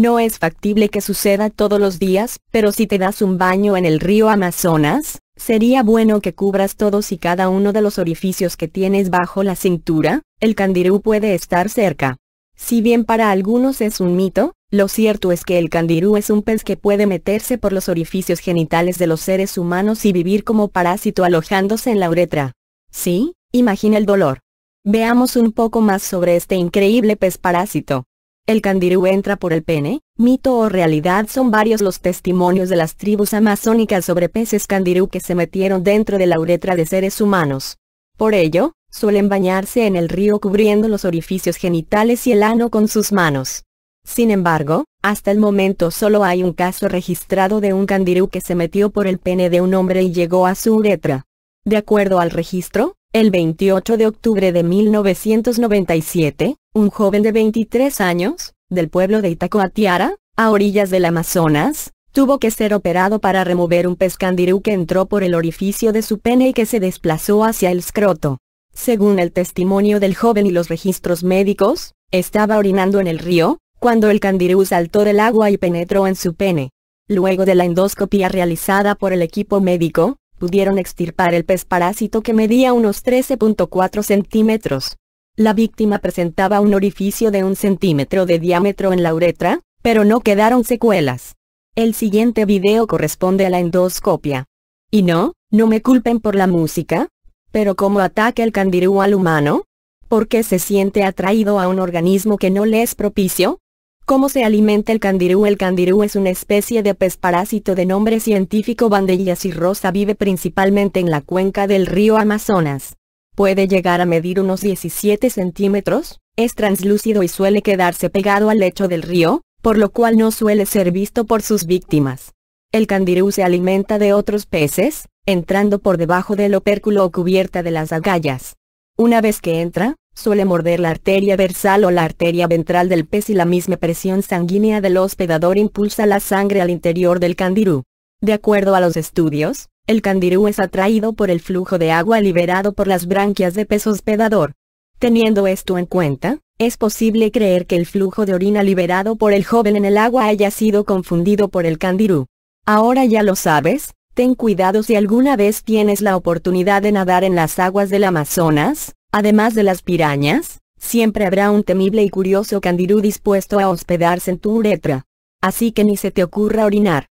No es factible que suceda todos los días, pero si te das un baño en el río Amazonas, sería bueno que cubras todos y cada uno de los orificios que tienes bajo la cintura, el candirú puede estar cerca. Si bien para algunos es un mito, lo cierto es que el candirú es un pez que puede meterse por los orificios genitales de los seres humanos y vivir como parásito alojándose en la uretra. ¿Sí? Imagina el dolor. Veamos un poco más sobre este increíble pez parásito. El candirú entra por el pene, mito o realidad son varios los testimonios de las tribus amazónicas sobre peces candirú que se metieron dentro de la uretra de seres humanos. Por ello, suelen bañarse en el río cubriendo los orificios genitales y el ano con sus manos. Sin embargo, hasta el momento solo hay un caso registrado de un candirú que se metió por el pene de un hombre y llegó a su uretra. De acuerdo al registro, el 28 de octubre de 1997, un joven de 23 años, del pueblo de Itacoatiara, a orillas del Amazonas, tuvo que ser operado para remover un pez candirú que entró por el orificio de su pene y que se desplazó hacia el escroto. Según el testimonio del joven y los registros médicos, estaba orinando en el río, cuando el candirú saltó del agua y penetró en su pene. Luego de la endoscopía realizada por el equipo médico, pudieron extirpar el pez parásito que medía unos 13.4 centímetros. La víctima presentaba un orificio de un centímetro de diámetro en la uretra, pero no quedaron secuelas. El siguiente video corresponde a la endoscopia. Y no, no me culpen por la música, pero ¿cómo ataca el candirú al humano? ¿Por qué se siente atraído a un organismo que no le es propicio? ¿Cómo se alimenta el candirú? El candirú es una especie de pez parásito de nombre científico Bandellas y rosa vive principalmente en la cuenca del río Amazonas puede llegar a medir unos 17 centímetros, es translúcido y suele quedarse pegado al lecho del río, por lo cual no suele ser visto por sus víctimas. El candirú se alimenta de otros peces, entrando por debajo del opérculo o cubierta de las agallas. Una vez que entra, suele morder la arteria versal o la arteria ventral del pez y la misma presión sanguínea del hospedador impulsa la sangre al interior del candirú. De acuerdo a los estudios, el candirú es atraído por el flujo de agua liberado por las branquias de pez hospedador. Teniendo esto en cuenta, es posible creer que el flujo de orina liberado por el joven en el agua haya sido confundido por el candirú. Ahora ya lo sabes, ten cuidado si alguna vez tienes la oportunidad de nadar en las aguas del Amazonas, además de las pirañas, siempre habrá un temible y curioso candirú dispuesto a hospedarse en tu uretra. Así que ni se te ocurra orinar.